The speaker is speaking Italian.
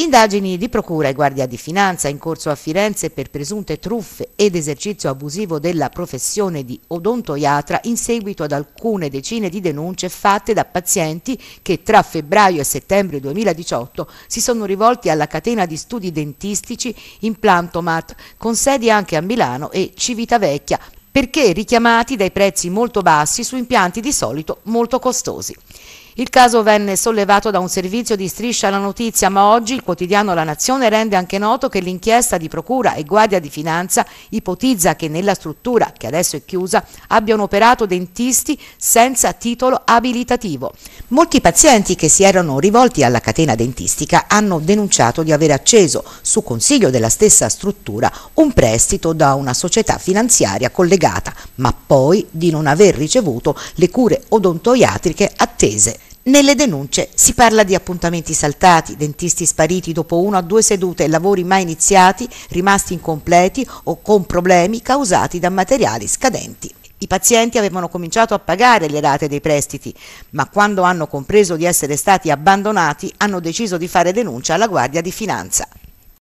Indagini di procura e guardia di finanza in corso a Firenze per presunte truffe ed esercizio abusivo della professione di odontoiatra in seguito ad alcune decine di denunce fatte da pazienti che tra febbraio e settembre 2018 si sono rivolti alla catena di studi dentistici Implantomat con sedi anche a Milano e Civitavecchia perché richiamati dai prezzi molto bassi su impianti di solito molto costosi. Il caso venne sollevato da un servizio di Striscia la Notizia, ma oggi il quotidiano La Nazione rende anche noto che l'inchiesta di Procura e Guardia di Finanza ipotizza che nella struttura, che adesso è chiusa, abbiano operato dentisti senza titolo abilitativo. Molti pazienti che si erano rivolti alla catena dentistica hanno denunciato di aver acceso, su consiglio della stessa struttura, un prestito da una società finanziaria collegata, ma poi di non aver ricevuto le cure odontoiatriche attese. Nelle denunce si parla di appuntamenti saltati, dentisti spariti dopo una o due sedute e lavori mai iniziati, rimasti incompleti o con problemi causati da materiali scadenti. I pazienti avevano cominciato a pagare le rate dei prestiti, ma quando hanno compreso di essere stati abbandonati hanno deciso di fare denuncia alla Guardia di Finanza.